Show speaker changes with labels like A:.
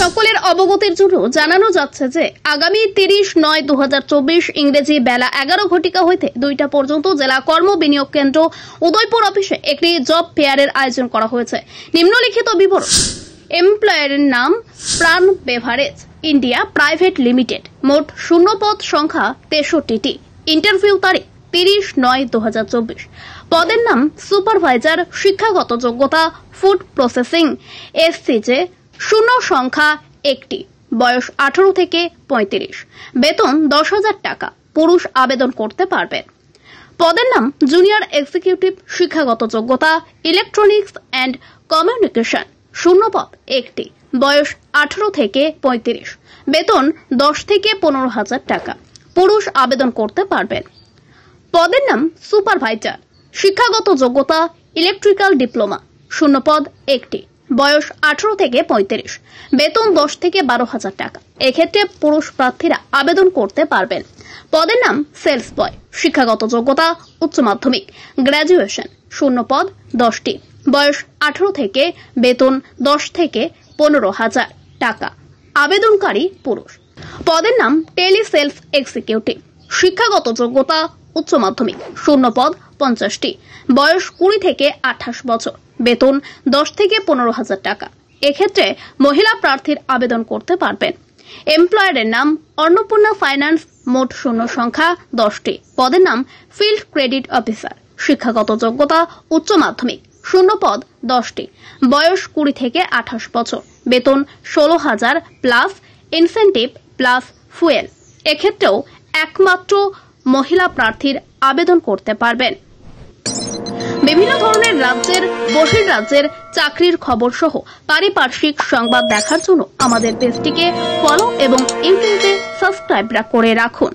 A: সকলের অবগতির জন্য জানানো যাচ্ছে যে আগামী তিরিশ নয় দু ইংরেজি বেলা এগারো ঘটিকা হইতে দুইটা পর্যন্ত জেলা কর্ম বিনিয়োগ কেন্দ্র উদয়পুর অফিসে একটি জব ফেয়ারের আয়োজন করা হয়েছে নিম্নলিখিত বিবরণ এমপ্লয়ারের নাম প্রাণ বেভারেজ ইন্ডিয়া প্রাইভেট লিমিটেড মোট শূন্যপদ সংখ্যা টি ইন্টারভিউ তারিখ তিরিশ নয় দু পদের নাম সুপারভাইজার শিক্ষাগত যোগ্যতা ফুড প্রসেসিং এসসিজে শূন্য সংখ্যা একটি বয়স আঠারো থেকে পঁয়ত্রিশ বেতন দশ হাজার টাকা পুরুষ আবেদন করতে পারবে পদের নাম জুনিয়র এক্সিকিউটিভ শিক্ষাগত যোগ্যতা ইলেকট্রনিক্স অ্যান্ড কমিউনিকেশন শূন্যপদ একটি বয়স আঠারো থেকে পঁয়ত্রিশ বেতন দশ থেকে পনেরো হাজার টাকা পুরুষ আবেদন করতে পারবেন পদের নাম সুপারভাইজার শিক্ষাগত যোগ্যতা ইলেকট্রিক্যাল ডিপ্লোমা শূন্য পদ একটি বয়স আঠারো থেকে পঁয়ত্রিশ বেতন দশ থেকে বারো হাজার টাকা এক্ষেত্রে পুরুষ প্রার্থীরা আবেদন করতে পারবেন পদের নাম সেলস বয় শিক্ষাগত যোগ্যতা উচ্চ মাধ্যমিক গ্র্যাজুয়েশন শূন্য পদ দশটি বয়স আঠারো থেকে বেতন দশ থেকে পনেরো হাজার টাকা আবেদনকারী পুরুষ পদের নাম সেলস এক্সিকিউটিভ শিক্ষাগত যোগ্যতা উচ্চ মাধ্যমিক শূন্য পদ পঞ্চাশটি বয়স কুড়ি থেকে আঠাশ বছর বেতন দশ থেকে পনেরো হাজার টাকা এক্ষেত্রে মহিলা প্রার্থীর আবেদন করতে পারবেন এমপ্লয়ারের নাম অন্নপূর্ণা ফাইন্যান্স মোট শূন্য সংখ্যা দশটি পদের নাম ফিল্ড ক্রেডিট অফিসার শিক্ষাগত যোগ্যতা উচ্চ মাধ্যমিক শূন্য পদ দশটি বয়স কুড়ি থেকে আঠাশ বছর বেতন ষোলো হাজার প্লাস ইনসেন্টিভ প্লাস ফুয়েল এক্ষেত্রেও একমাত্র মহিলা প্রার্থীর আবেদন করতে পারবেন বিভিন্ন ধরনের রাজ্যের বহির রাজ্যের চাকরির খবর সহ পারিপার্শ্বিক সংবাদ দেখার জন্য আমাদের পেজটিকে ফলো এবং ইউটিউবে সাবস্ক্রাইব করে রাখুন